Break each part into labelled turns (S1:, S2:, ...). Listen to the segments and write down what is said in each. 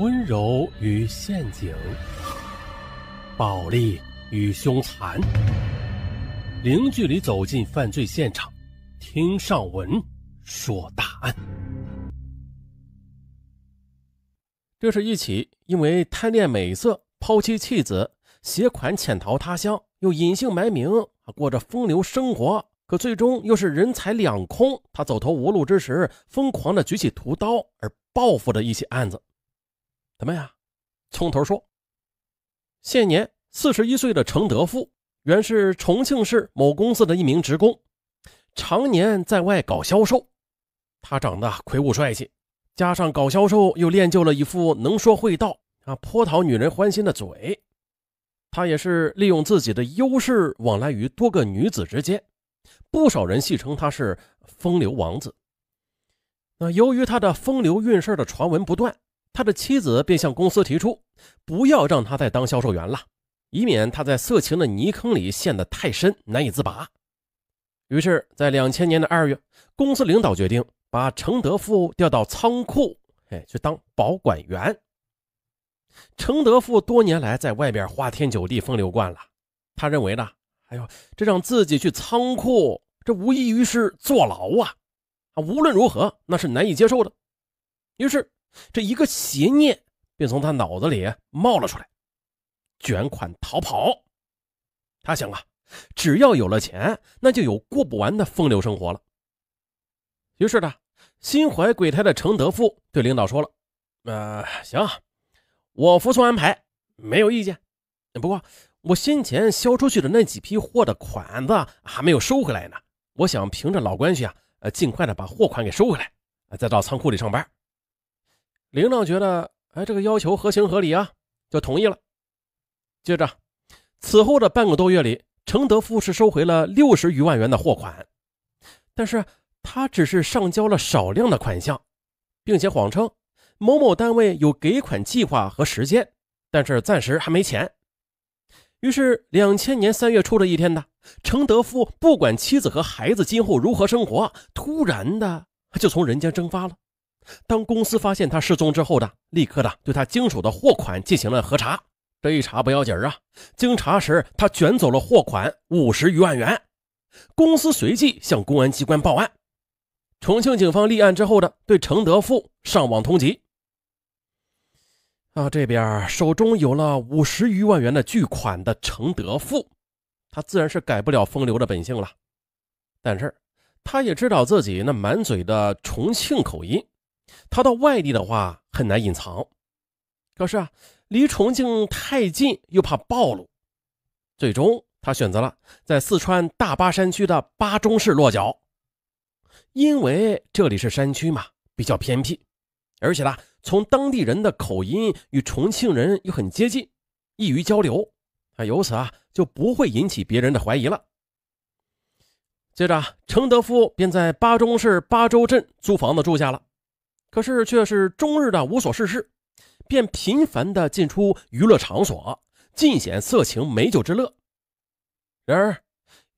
S1: 温柔与陷阱，暴力与凶残，零距离走进犯罪现场，听上文说大案。这是一起因为贪恋美色，抛弃妻子，携款潜逃他乡，又隐姓埋名过着风流生活，可最终又是人财两空。他走投无路之时，疯狂的举起屠刀而报复的一起案子。怎么样？从头说，现年四十一岁的程德富，原是重庆市某公司的一名职工，常年在外搞销售。他长得魁梧帅气，加上搞销售又练就了一副能说会道啊，颇讨女人欢心的嘴。他也是利用自己的优势往来于多个女子之间，不少人戏称他是风流王子。那由于他的风流韵事的传闻不断。他的妻子便向公司提出，不要让他再当销售员了，以免他在色情的泥坑里陷得太深，难以自拔。于是，在两千年的二月，公司领导决定把程德富调到仓库，哎，去当保管员。程德富多年来在外边花天酒地、风流惯了，他认为呢，哎呦，这让自己去仓库，这无异于是坐牢啊！啊，无论如何，那是难以接受的。于是。这一个邪念便从他脑子里冒了出来，卷款逃跑。他想啊，只要有了钱，那就有过不完的风流生活了。于是呢，心怀鬼胎的程德富对领导说了：“呃，行，我服从安排，没有意见。不过我先前销出去的那几批货的款子还没有收回来呢，我想凭着老关系啊，呃，尽快的把货款给收回来，再到仓库里上班。”领导觉得，哎，这个要求合情合理啊，就同意了。接着，此后的半个多月里，程德富是收回了六十余万元的货款，但是他只是上交了少量的款项，并且谎称某某单位有给款计划和时间，但是暂时还没钱。于是，两千年三月初的一天呢，程德富不管妻子和孩子今后如何生活，突然的就从人间蒸发了。当公司发现他失踪之后的，立刻的对他经手的货款进行了核查。这一查不要紧啊，经查实，他卷走了货款五十余万元。公司随即向公安机关报案。重庆警方立案之后的，对程德富上网通缉。啊，这边手中有了五十余万元的巨款的程德富，他自然是改不了风流的本性了。但是，他也知道自己那满嘴的重庆口音。他到外地的话很难隐藏，可是啊，离重庆太近又怕暴露，最终他选择了在四川大巴山区的巴中市落脚，因为这里是山区嘛，比较偏僻，而且呢，从当地人的口音与重庆人又很接近，易于交流，啊，由此啊就不会引起别人的怀疑了。接着，程德夫便在巴中市巴州镇租房子住下了。可是却是终日的无所事事，便频繁的进出娱乐场所，尽显色情美酒之乐。然而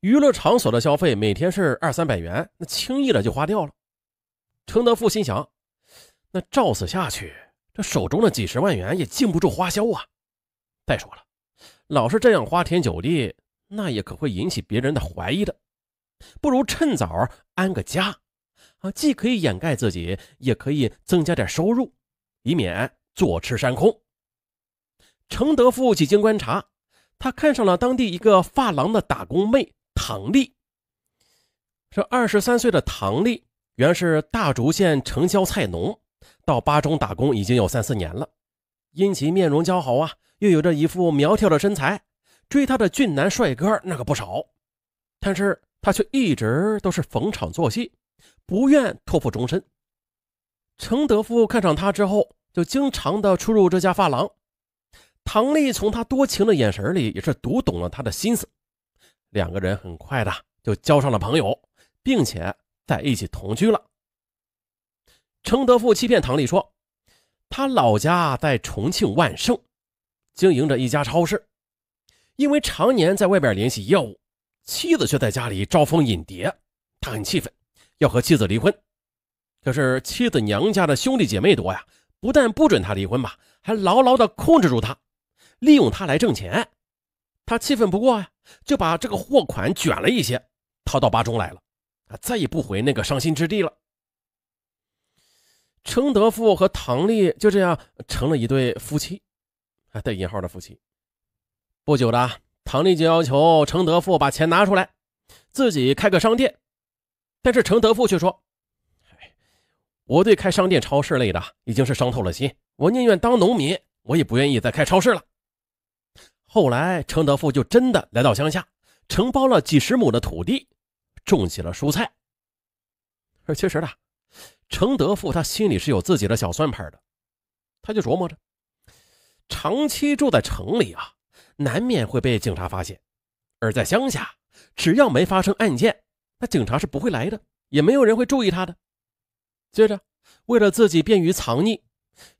S1: 娱乐场所的消费每天是二三百元，那轻易的就花掉了。程德富心想，那照此下去，这手中的几十万元也禁不住花销啊。再说了，老是这样花天酒地，那也可会引起别人的怀疑的。不如趁早安个家。啊，既可以掩盖自己，也可以增加点收入，以免坐吃山空。程德富几经观察，他看上了当地一个发廊的打工妹唐丽。这二十三岁的唐丽原是大竹县城郊菜农，到巴中打工已经有三四年了。因其面容姣好啊，又有着一副苗条的身材，追她的俊男帅哥那可不少。但是她却一直都是逢场作戏。不愿托付终身。程德富看上他之后，就经常的出入这家发廊。唐丽从他多情的眼神里也是读懂了他的心思。两个人很快的就交上了朋友，并且在一起同居了。程德富欺骗唐丽说，他老家在重庆万盛，经营着一家超市。因为常年在外边联系业务，妻子却在家里招蜂引蝶，他很气愤。要和妻子离婚，可是妻子娘家的兄弟姐妹多呀，不但不准他离婚吧，还牢牢的控制住他，利用他来挣钱。他气愤不过呀，就把这个货款卷了一些，逃到巴中来了，啊，再也不回那个伤心之地了。程德富和唐丽就这样成了一对夫妻，啊，带引号的夫妻。不久的，唐丽就要求程德富把钱拿出来，自己开个商店。但是程德富却说：“我对开商店、超市类的已经是伤透了心，我宁愿当农民，我也不愿意再开超市了。”后来，程德富就真的来到乡下，承包了几十亩的土地，种起了蔬菜。而其实呢，程德富他心里是有自己的小算盘的，他就琢磨着，长期住在城里啊，难免会被警察发现；而在乡下，只要没发生案件。那警察是不会来的，也没有人会注意他的。接着，为了自己便于藏匿，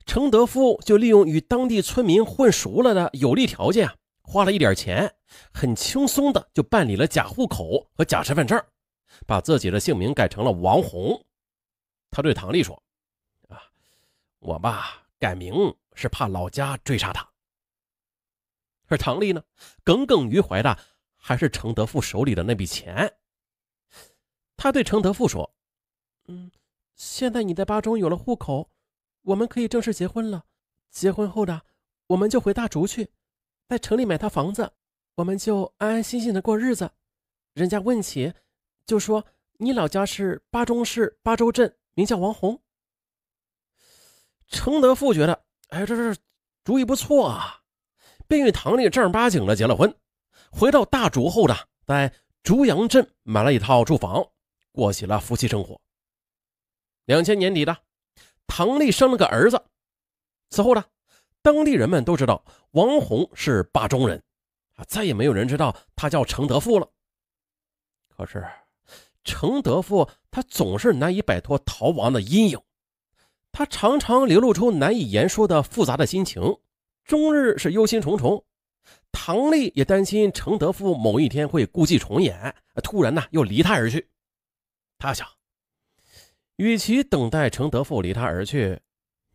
S1: 程德夫就利用与当地村民混熟了的有利条件啊，花了一点钱，很轻松的就办理了假户口和假身份证，把自己的姓名改成了王红。他对唐丽说：“啊，我吧改名是怕老家追杀他。”而唐丽呢，耿耿于怀的还是程德富手里的那笔钱。他对程德富说：“嗯，现在你在巴中有了户口，我们可以正式结婚了。结婚后的，我们就回大竹去，在城里买套房子，我们就安安心心的过日子。人家问起，就说你老家是巴中市巴州镇，名叫王红。”程德富觉得，哎，这这主意不错啊，便与唐丽正儿八经的结了婚。回到大竹后的，在竹阳镇买了一套住房。过起了夫妻生活。两千年底的，唐丽生了个儿子。此后呢，当地人们都知道王红是巴中人，再也没有人知道他叫程德富了。可是程德富他总是难以摆脱逃亡的阴影，他常常流露出难以言说的复杂的心情，终日是忧心忡忡。唐丽也担心程德富某一天会故伎重演，突然呢又离他而去。他想，与其等待程德富离他而去，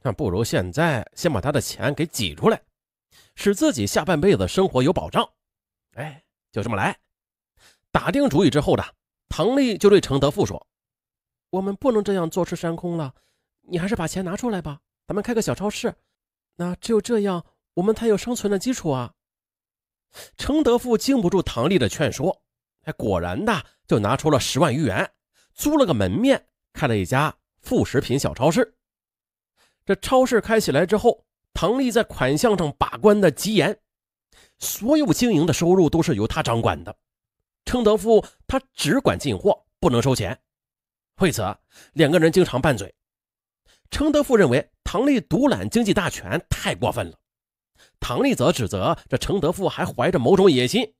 S1: 那不如现在先把他的钱给挤出来，使自己下半辈子生活有保障。哎，就这么来。打定主意之后的唐丽就对程德富说：“我们不能这样坐吃山空了，你还是把钱拿出来吧。咱们开个小超市，那只有这样，我们才有生存的基础啊。”程德富经不住唐丽的劝说，哎，果然的就拿出了十万余元。租了个门面，开了一家副食品小超市。这超市开起来之后，唐丽在款项上把关的极严，所有经营的收入都是由他掌管的。程德富他只管进货，不能收钱。为此，两个人经常拌嘴。程德富认为唐丽独揽经济大权太过分了，唐丽则指责这程德富还怀着某种野心，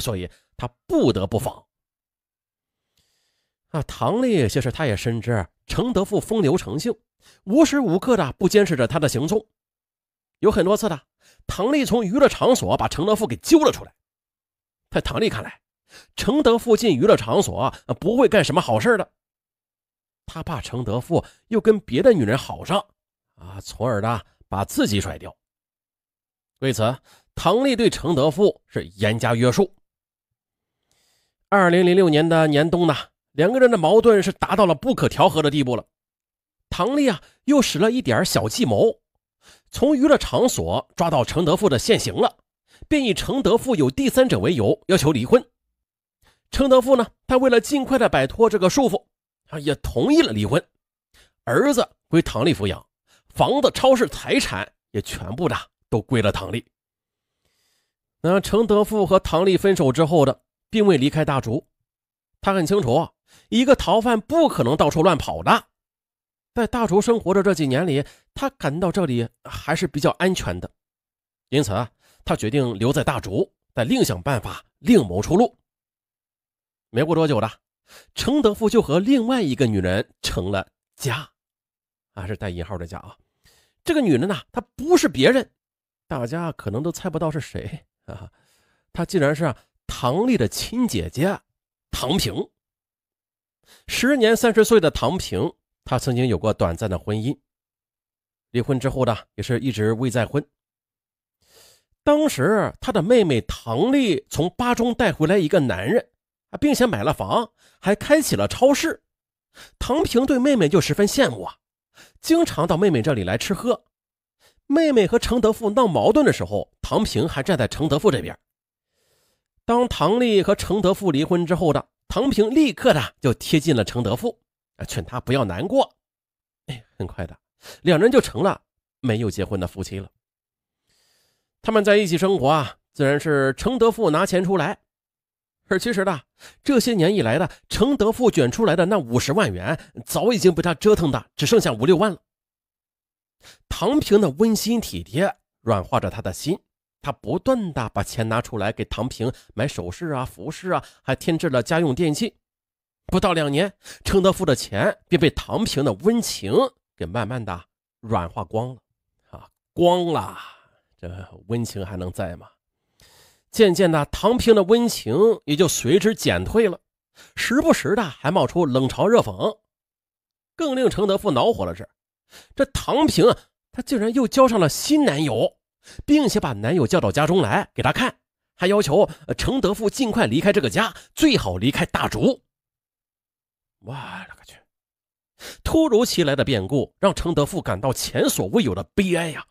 S1: 所以他不得不防。啊，唐丽其实她也深知程德富风流成性，无时无刻的不监视着他的行踪，有很多次的唐丽从娱乐场所把程德富给揪了出来。在唐丽看来，程德富进娱乐场所不会干什么好事的，他怕程德富又跟别的女人好上，啊，从而呢把自己甩掉。为此，唐丽对程德富是严加约束。二零零六年的年冬呢。两个人的矛盾是达到了不可调和的地步了。唐丽啊，又使了一点小计谋，从娱乐场所抓到程德富的现行了，便以程德富有第三者为由要求离婚。程德富呢，他为了尽快的摆脱这个束缚，啊，也同意了离婚。儿子归唐丽抚养，房子、超市、财产也全部的都归了唐丽。那程德富和唐丽分手之后的，并未离开大竹，他很清楚啊。一个逃犯不可能到处乱跑的，在大竹生活的这几年里，他感到这里还是比较安全的，因此他决定留在大竹，再另想办法，另谋出路。没过多久的，程德富就和另外一个女人成了家，啊，是带引号的家啊。这个女人呢，她不是别人，大家可能都猜不到是谁啊，她竟然是唐丽的亲姐姐，唐平。时年三十岁的唐平，他曾经有过短暂的婚姻，离婚之后呢，也是一直未再婚。当时他的妹妹唐丽从巴中带回来一个男人并且买了房，还开起了超市。唐平对妹妹就十分羡慕啊，经常到妹妹这里来吃喝。妹妹和程德富闹矛盾的时候，唐平还站在程德富这边。当唐丽和程德富离婚之后的。唐平立刻的就贴近了程德富，啊，劝他不要难过。哎，很快的，两人就成了没有结婚的夫妻了。他们在一起生活啊，自然是程德富拿钱出来。而其实呢，这些年以来的程德富卷出来的那五十万元，早已经被他折腾的只剩下五六万了。唐平的温馨体贴，软化着他的心。他不断的把钱拿出来给唐平买首饰啊、服饰啊，还添置了家用电器。不到两年，程德富的钱便被唐平的温情给慢慢的软化光了，啊，光了，这温情还能在吗？渐渐的，唐平的温情也就随之减退了，时不时的还冒出冷嘲热讽。更令程德富恼火的是，这唐平啊，他竟然又交上了新男友。并且把男友叫到家中来给他看，还要求程德富尽快离开这个家，最好离开大竹。我勒个去！突如其来的变故让程德富感到前所未有的悲哀呀！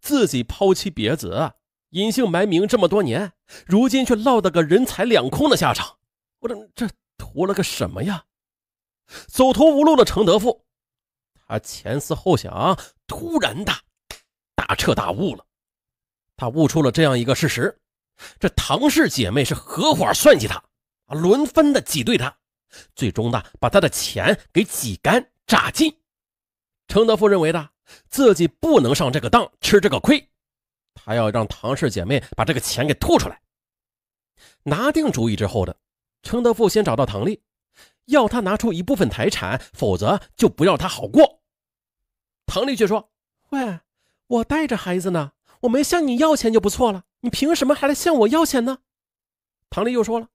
S1: 自己抛妻别子，隐姓埋名这么多年，如今却落得个人财两空的下场。我这这图了个什么呀？走投无路的程德富，他前思后想，突然的大彻大悟了。他悟出了这样一个事实：这唐氏姐妹是合伙算计他，啊，轮番的挤兑他，最终呢，把他的钱给挤干榨尽。程德富认为的自己不能上这个当，吃这个亏，他要让唐氏姐妹把这个钱给吐出来。拿定主意之后的程德富先找到唐丽，要他拿出一部分财产，否则就不要他好过。唐丽却说：“喂，我带着孩子呢。”我没向你要钱就不错了，你凭什么还来向我要钱呢？唐丽又说了：“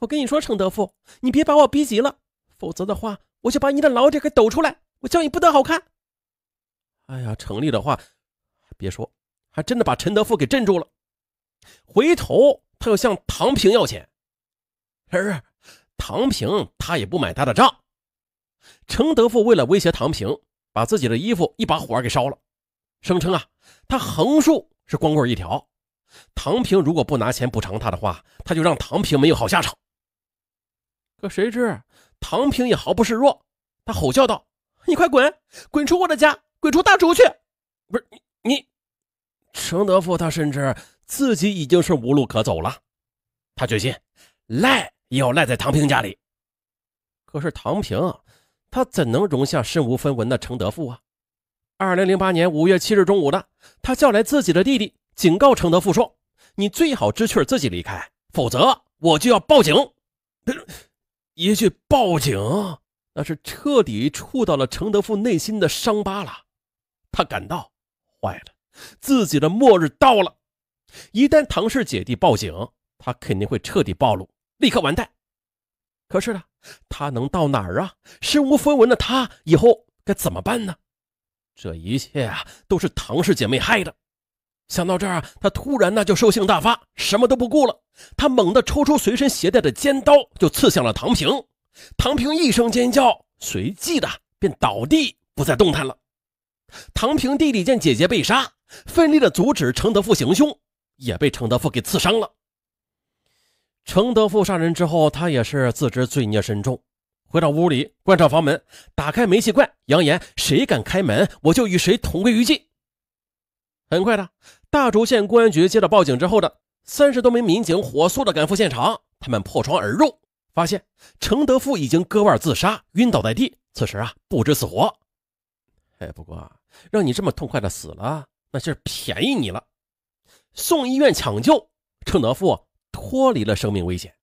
S1: 我跟你说，程德富，你别把我逼急了，否则的话，我就把你的老底给抖出来，我叫你不得好看。”哎呀，程丽的话别说，还真的把陈德富给镇住了。回头他又向唐平要钱，可是唐平他也不买他的账。程德富为了威胁唐平，把自己的衣服一把火给烧了，声称啊。他横竖是光棍一条，唐平如果不拿钱补偿他的话，他就让唐平没有好下场。可谁知唐平也毫不示弱，他吼叫道：“你快滚，滚出我的家，滚出大竹去！”不是你，你程德富，他甚至自己已经是无路可走了，他决心赖也要赖在唐平家里。可是唐平，他怎能容下身无分文的程德富啊？二零零八年五月七日中午呢，他叫来自己的弟弟，警告程德富说：“你最好知趣自己离开，否则我就要报警。”一句报警，那是彻底触到了程德富内心的伤疤了。他感到坏了，自己的末日到了。一旦唐氏姐弟报警，他肯定会彻底暴露，立刻完蛋。可是呢，他能到哪儿啊？身无分文的他以后该怎么办呢？这一切啊，都是唐氏姐妹害的。想到这儿，他突然呢就兽性大发，什么都不顾了。他猛地抽出随身携带的尖刀，就刺向了唐平。唐平一声尖叫，随即的便倒地，不再动弹了。唐平弟弟见姐姐被杀，奋力的阻止程德富行凶，也被程德富给刺伤了。程德富杀人之后，他也是自知罪孽深重。回到屋里，关上房门，打开煤气罐，扬言谁敢开门，我就与谁同归于尽。很快的，大竹县公安局接到报警之后的三十多名民警火速的赶赴现场，他们破窗而入，发现程德富已经割腕自杀，晕倒在地，此时啊，不知死活。哎，不过让你这么痛快的死了，那是便宜你了。送医院抢救，程德富脱离了生命危险。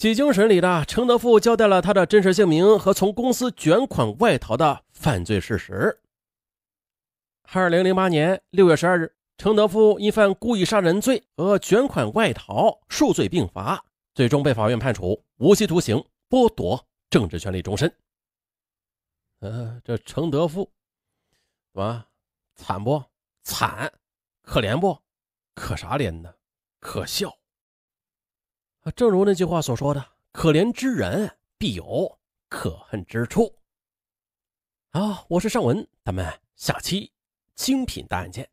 S1: 几经审理的程德富交代了他的真实姓名和从公司卷款外逃的犯罪事实。二零零八年六月十二日，程德富因犯故意杀人罪和卷款外逃数罪并罚，最终被法院判处无期徒刑，剥夺政治权利终身。嗯，这程德富，什么惨不惨，可怜不，可啥怜呢？可笑。正如那句话所说的：“可怜之人必有可恨之处。”啊，我是尚文，咱们下期精品大案见。